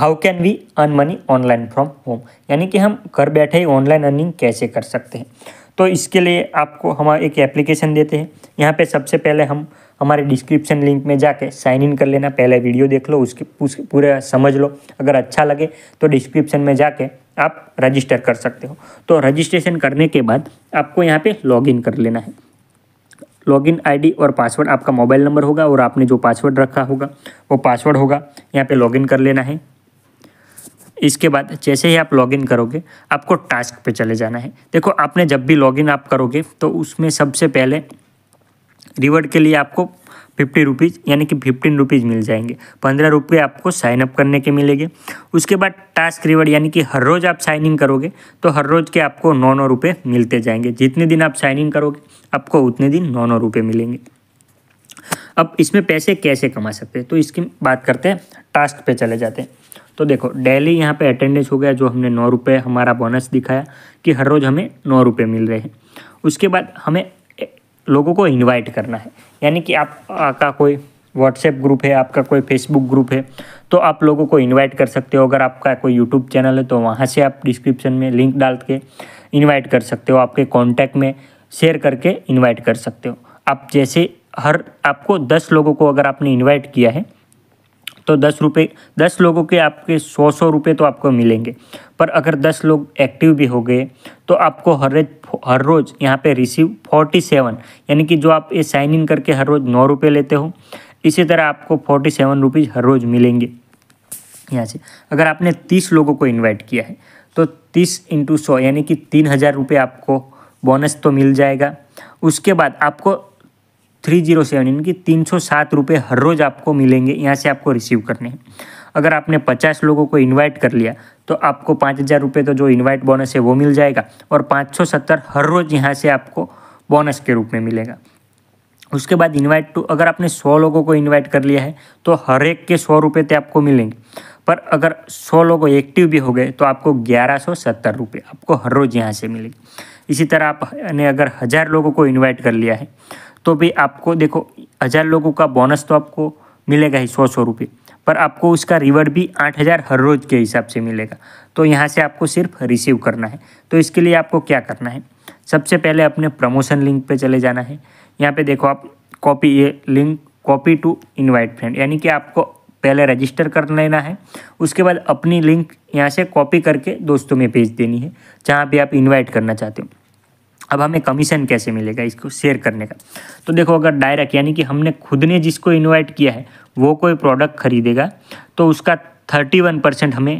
how can we earn money online from home यानी कि हम घर बैठे ही ऑनलाइन अर्निंग कैसे कर सकते हैं तो इसके लिए आपको हम एक एप्लीकेशन देते हैं यहाँ पे सबसे पहले हम हमारे डिस्क्रिप्शन लिंक में जाके साइन इन कर लेना पहले वीडियो देख लो उसके पूरे समझ लो अगर अच्छा लगे तो डिस्क्रिप्शन में जाके आप रजिस्टर कर सकते हो तो रजिस्ट्रेशन करने के बाद आपको यहाँ पे लॉगिन कर लेना है लॉगिन आईडी और पासवर्ड आपका मोबाइल नंबर होगा और आपने जो पासवर्ड रखा होगा वो पासवर्ड होगा यहाँ पे लॉगिन कर लेना है इसके बाद जैसे ही आप लॉगिन करोगे आपको टास्क पे चले जाना है देखो आपने जब भी लॉगिन आप करोगे तो उसमें सबसे पहले रिवर्ड के लिए आपको फिफ्टी रुपीज़ यानी कि फिफ्टीन रुपीज़ मिल जाएंगे पंद्रह रुपये आपको साइनअप करने के मिलेंगे उसके बाद टास्क रिवर्ड यानी कि हर रोज़ आप साइन इन करोगे तो हर रोज़ के आपको नौ नौ रुपये मिलते जाएंगे जितने दिन आप साइन इन करोगे आपको उतने दिन नौ नौ रुपये मिलेंगे अब इसमें पैसे कैसे कमा सकते हैं तो इसकी बात करते हैं टास्क पर चले जाते हैं तो देखो डेली यहाँ पे अटेंडेंस हो गया जो हमने नौ रुपये हमारा बोनस दिखाया कि हर रोज़ हमें नौ रुपये मिल रहे हैं उसके बाद हमें लोगों को इनवाइट करना है यानी कि आप का कोई व्हाट्सएप ग्रुप है आपका कोई फेसबुक ग्रुप है तो आप लोगों को इनवाइट कर सकते हो अगर आपका कोई यूट्यूब चैनल है तो वहाँ से आप डिस्क्रिप्शन में लिंक डाल के इन्वाइट कर सकते हो आपके कॉन्टैक्ट में शेयर करके इन्वाइट कर सकते हो आप जैसे हर आपको दस लोगों को अगर आपने इनवाइट किया है तो दस रुपये दस लोगों के आपके सौ सौ रुपये तो आपको मिलेंगे पर अगर दस लोग एक्टिव भी हो गए तो आपको हर रोज हर रोज़ यहाँ पे रिसीव फोर्टी सेवन यानी कि जो आप ये साइन इन करके हर रोज़ नौ रुपये लेते हो इसी तरह आपको फोर्टी सेवन रुपीज़ हर रोज़ मिलेंगे यहाँ से अगर आपने तीस लोगों को इन्वाइट किया है तो तीस इंटू सौ यानी कि तीन हज़ार रुपये आपको बोनस तो मिल जाएगा उसके बाद आपको थ्री जीरो सेवन यानी कि तीन सौ सात रुपये हर रोज़ आपको मिलेंगे यहाँ से आपको रिसीव करने हैं अगर आपने पचास लोगों को इनवाइट कर लिया तो आपको पाँच हज़ार रुपये तो जो इनवाइट बोनस है वो मिल जाएगा और पाँच सौ सत्तर हर रोज़ यहाँ से आपको बोनस के रूप में मिलेगा उसके बाद इनवाइट टू अगर आपने सौ लोगों को इन्वाइट कर लिया है तो हर एक के सौ रुपये तो आपको मिलेंगे पर अगर सौ लोग एक्टिव भी हो गए तो आपको ग्यारह सौ सत्तर रुपये आपको हर रोज़ यहाँ से मिलेगी इसी तरह आपने अगर हज़ार लोगों को इन्वाइट कर लिया है तो भी आपको देखो हज़ार लोगों का बोनस तो आपको मिलेगा ही सौ सौ रुपये पर आपको उसका रिवर्ड भी आठ हज़ार हर रोज़ के हिसाब से मिलेगा तो यहाँ से आपको सिर्फ रिसीव करना है तो इसके लिए आपको क्या करना है सबसे पहले अपने प्रमोशन लिंक पर चले जाना है यहाँ पर देखो आप कॉपी ये link copy to invite friend यानी कि आपको पहले रजिस्टर कर लेना है उसके बाद अपनी लिंक यहाँ से कॉपी करके दोस्तों में भेज देनी है जहाँ भी आप इन्वाइट करना चाहते हो अब हमें कमीशन कैसे मिलेगा इसको शेयर करने का तो देखो अगर डायरेक्ट यानी कि हमने खुद ने जिसको इन्वाइट किया है वो कोई प्रोडक्ट खरीदेगा तो उसका थर्टी वन परसेंट हमें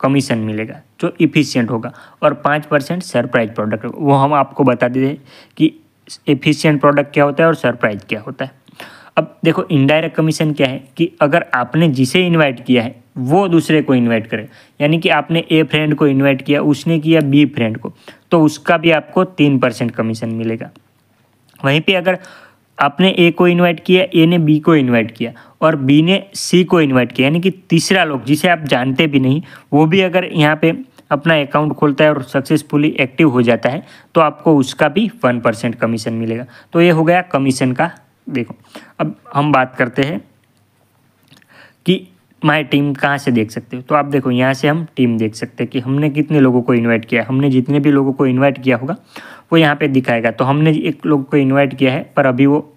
कमीशन मिलेगा जो इफ़िशियंट होगा और पाँच परसेंट सरप्राइज प्रोडक्ट वो हम आपको बता दें कि इफ़िशियंट प्रोडक्ट क्या होता है और सरप्राइज क्या होता है अब देखो इनडायरेक्ट कमीशन क्या है कि अगर आपने जिसे इन्वाइट किया है वो दूसरे को इन्वाइट करे यानी कि आपने ए फ्रेंड को इन्वाइट किया उसने किया बी फ्रेंड को तो उसका भी आपको तीन परसेंट कमीशन मिलेगा वहीं पे अगर आपने ए को इनवाइट किया ए ने बी को इनवाइट किया और बी ने सी को इनवाइट किया यानी कि तीसरा लोग जिसे आप जानते भी नहीं वो भी अगर यहाँ पे अपना अकाउंट खोलता है और सक्सेसफुली एक्टिव हो जाता है तो आपको उसका भी वन परसेंट कमीशन मिलेगा तो ये हो गया कमीशन का देखो अब हम बात करते हैं कि माय टीम कहाँ से देख सकते हो तो आप देखो यहाँ से हम टीम देख सकते हैं कि हमने कितने लोगों को इनवाइट किया है हमने जितने भी लोगों को इनवाइट किया होगा वो यहाँ पे दिखाएगा तो हमने एक लोग को इनवाइट किया है पर अभी वो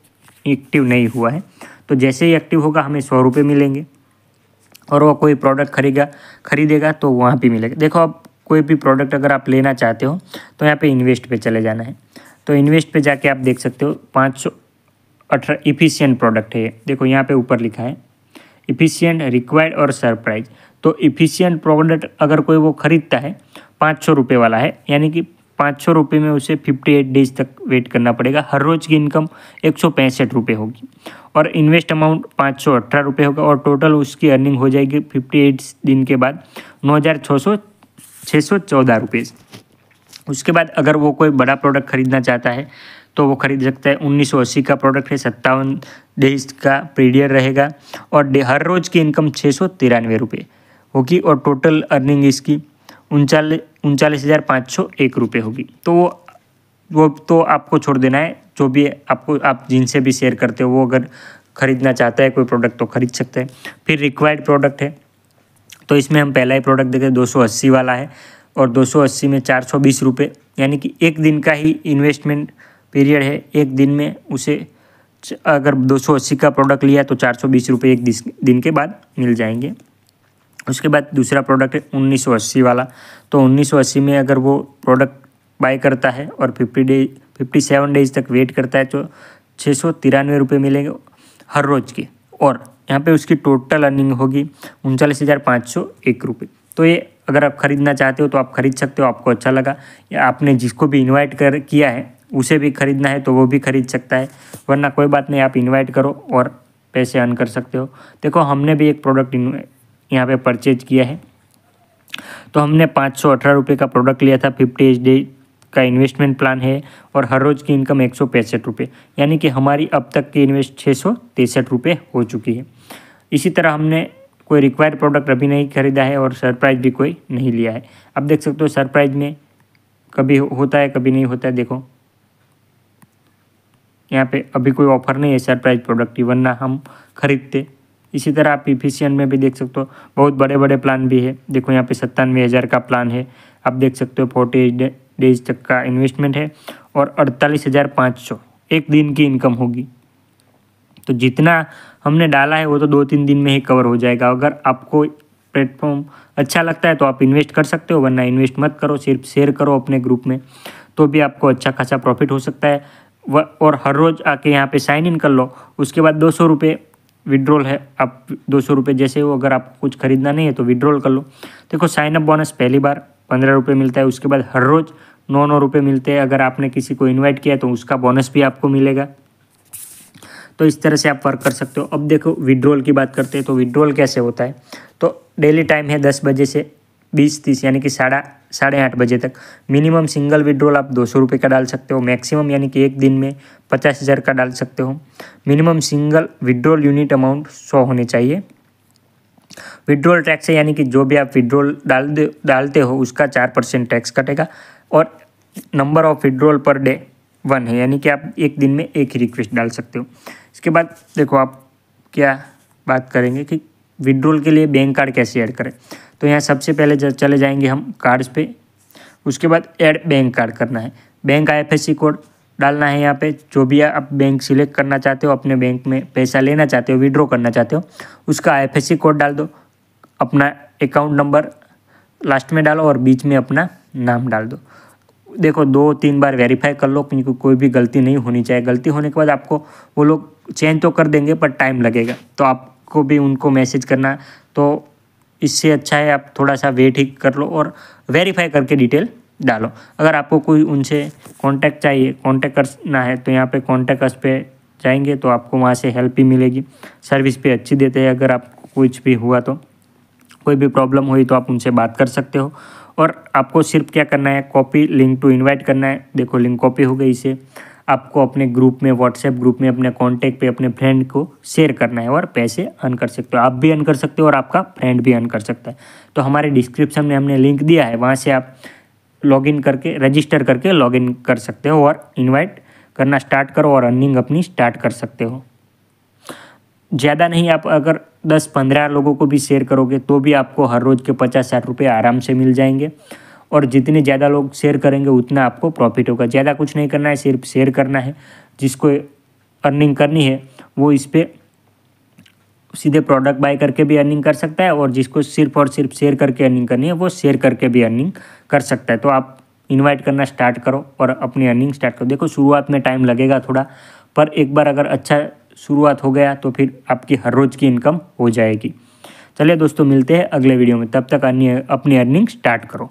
एक्टिव नहीं हुआ है तो जैसे ही एक्टिव होगा हमें सौ रुपये मिलेंगे और वह कोई प्रोडक्ट खरीदा खरीदेगा तो वहाँ पर मिलेगा देखो आप कोई भी प्रोडक्ट अगर आप लेना चाहते हो तो यहाँ पर इन्वेस्ट पर चले जाना है तो इन्वेस्ट पर जाके आप देख सकते हो पाँच सौ अठारह इफिशियंट प्रोडक्ट है देखो यहाँ पे ऊपर लिखा है इफिशियंट रिक्वायर्ड और सरप्राइज तो इफिशियंट प्रोडक्ट अगर कोई वो ख़रीदता है पाँच सौ रुपये वाला है यानी कि पाँच सौ रुपये में उसे फिफ्टी एट डेज तक वेट करना पड़ेगा हर रोज़ की इनकम एक सौ पैंसठ रुपये होगी और इन्वेस्ट अमाउंट पाँच सौ अठारह रुपये होगा और टोटल उसकी अर्निंग हो जाएगी फिफ्टी एट दिन के बाद नौ हज़ार छः सौ छः सौ चौदह रुपये उसके बाद अगर वो कोई बड़ा प्रोडक्ट खरीदना चाहता है तो वो खरीद सकता है उन्नीस का प्रोडक्ट है सत्तावन डेज का पीरियड रहेगा और हर रोज़ की इनकम छः सौ तिरानवे रुपये होगी और टोटल अर्निंग इसकी उनचालीस उनचालीस हज़ार पाँच सौ एक रुपये होगी तो वो वो तो आपको छोड़ देना है जो भी आपको आप जिनसे भी शेयर करते हो वो अगर ख़रीदना चाहता है कोई प्रोडक्ट तो ख़रीद सकते हैं फिर रिक्वायर्ड प्रोडक्ट है तो इसमें हम पहला ही प्रोडक्ट देखें 280 वाला है और 280 में चार सौ यानी कि एक दिन का ही इन्वेस्टमेंट पीरियड है एक दिन में उसे अगर 280 का प्रोडक्ट लिया तो चार सौ एक दिन के बाद मिल जाएंगे उसके बाद दूसरा प्रोडक्ट है 1980 वाला तो 1980 में अगर वो प्रोडक्ट बाय करता है और 50 डे 57 डेज तक वेट करता है तो छः सौ तिरानवे रुपये मिलेंगे हर रोज़ के और यहाँ पे उसकी टोटल अर्निंग होगी उनचालीस हज़ार पाँच सौ एक रुपये तो ये अगर आप ख़रीदना चाहते हो तो आप ख़रीद सकते हो आपको अच्छा लगा या आपने जिसको भी इन्वाइट कर किया है उसे भी ख़रीदना है तो वो भी ख़रीद सकता है वरना कोई बात नहीं आप इन्वाइट करो और पैसे अर्न कर सकते हो देखो हमने भी एक प्रोडक्ट यहाँ पे परचेज किया है तो हमने पाँच सौ अठारह रुपये का प्रोडक्ट लिया था फिफ्टी एच डे का इन्वेस्टमेंट प्लान है और हर रोज़ की इनकम एक सौ पैंसठ रुपये यानी कि हमारी अब तक की इन्वेस्ट छः सौ तिरसठ रुपये हो चुकी है इसी तरह हमने कोई रिक्वायर्ड प्रोडक्ट अभी नहीं खरीदा है और सरप्राइज भी कोई नहीं लिया है अब देख सकते हो सरप्राइज में कभी होता है कभी नहीं होता है देखो यहाँ पे अभी कोई ऑफर नहीं है सरप्राइज प्रोडक्ट की वरना हम खरीदते इसी तरह आप इफिशियन में भी देख सकते हो बहुत बड़े बड़े प्लान भी है देखो यहाँ पे सत्तानवे हज़ार का प्लान है आप देख सकते हो फोर्टी डेज तक का इन्वेस्टमेंट है और अड़तालीस हज़ार पाँच सौ एक दिन की इनकम होगी तो जितना हमने डाला है वो तो दो तीन दिन में ही कवर हो जाएगा अगर आपको प्लेटफॉर्म अच्छा लगता है तो आप इन्वेस्ट कर सकते हो वरना इन्वेस्ट मत करो सिर्फ शेयर करो अपने ग्रुप में तो भी आपको अच्छा खासा प्रॉफिट हो सकता है व और हर रोज़ आके यहाँ पे साइन इन कर लो उसके बाद दो सौ रुपये विड्रॉल है आप दो सौ रुपये जैसे हो अगर आप कुछ खरीदना नहीं है तो विड्रॉल कर लो देखो साइन अप बोनस पहली बार पंद्रह रुपये मिलता है उसके बाद हर रोज़ नौ नौ रुपये मिलते हैं अगर आपने किसी को इन्वाइट किया तो उसका बोनस भी आपको मिलेगा तो इस तरह से आप वर्क कर सकते हो अब देखो विड्रॉल की बात करते हैं तो विड्रॉल कैसे होता है तो डेली टाइम है दस बजे से बीस तीस यानी कि साढ़ा साढ़े आठ बजे तक मिनिमम सिंगल विड्रॉल आप दो सौ रुपये का डाल सकते हो मैक्सिमम यानी कि एक दिन में पचास हज़ार का डाल सकते हो minimum single withdrawal unit amount सौ होने चाहिए विड्रॉल टैक्स है यानी कि जो भी आप विड्रॉल डाल दे डालते हो उसका चार परसेंट टैक्स कटेगा और number of withdrawal per day one है यानी कि आप एक दिन में एक ही रिक्वेस्ट डाल सकते हो इसके बाद देखो आप क्या बात करेंगे कि विड्रॉल के लिए बैंक कार्ड कैसे ऐड करें तो यहाँ सबसे पहले चले जाएंगे हम कार्ड्स पे उसके बाद ऐड बैंक कार्ड करना है बैंक का एफ कोड डालना है यहाँ पे जो भी आप बैंक सिलेक्ट करना चाहते हो अपने बैंक में पैसा लेना चाहते हो विड्रॉ करना चाहते हो उसका एफ कोड डाल दो अपना अकाउंट नंबर लास्ट में डालो और बीच में अपना नाम डाल दो देखो दो तीन बार वेरीफाई कर लो क्योंकि कोई भी गलती नहीं होनी चाहिए गलती होने के बाद आपको वो लोग चेंज तो कर देंगे पर टाइम लगेगा तो आपको भी उनको मैसेज करना तो इससे अच्छा है आप थोड़ा सा वेट ही कर लो और वेरीफाई करके डिटेल डालो अगर आपको कोई उनसे कांटेक्ट चाहिए कांटेक्ट करना है तो यहाँ पे कांटेक्ट अस पे जाएंगे तो आपको वहाँ से हेल्प भी मिलेगी सर्विस पे अच्छी देते हैं अगर आपको कुछ भी हुआ तो कोई भी प्रॉब्लम हुई तो आप उनसे बात कर सकते हो और आपको सिर्फ क्या करना है कॉपी लिंक टू इनवाइट करना है देखो लिंक कॉपी हो गई इसे आपको अपने ग्रुप में व्हाट्सएप ग्रुप में अपने कॉन्टैक्ट पे अपने फ्रेंड को शेयर करना है और पैसे अर्न कर सकते हो आप भी अर्न कर सकते हो और आपका फ्रेंड भी अर्न कर सकता है तो हमारे डिस्क्रिप्शन में हमने लिंक दिया है वहाँ से आप लॉगिन करके रजिस्टर करके लॉगिन कर सकते हो और इन्वाइट करना स्टार्ट करो और अर्निंग अपनी स्टार्ट कर सकते हो ज़्यादा नहीं आप अगर दस पंद्रह लोगों को भी शेयर करोगे तो भी आपको हर रोज़ के पचास साठ रुपये आराम से मिल जाएंगे और जितने ज़्यादा लोग शेयर करेंगे उतना आपको प्रॉफिट होगा ज़्यादा कुछ नहीं करना है सिर्फ शेयर करना है जिसको अर्निंग करनी है वो इस पर सीधे प्रोडक्ट बाय करके भी अर्निंग कर सकता है और जिसको सिर्फ और सिर्फ शेयर करके अर्निंग करनी है वो शेयर करके भी अर्निंग कर सकता है तो आप इनवाइट करना स्टार्ट करो और अपनी अर्निंग स्टार्ट करो देखो शुरुआत में टाइम लगेगा थोड़ा पर एक बार अगर अच्छा शुरुआत हो गया तो फिर आपकी हर रोज़ की इनकम हो जाएगी चलिए दोस्तों मिलते हैं अगले वीडियो में तब तक अन्य अपनी अर्निंग स्टार्ट करो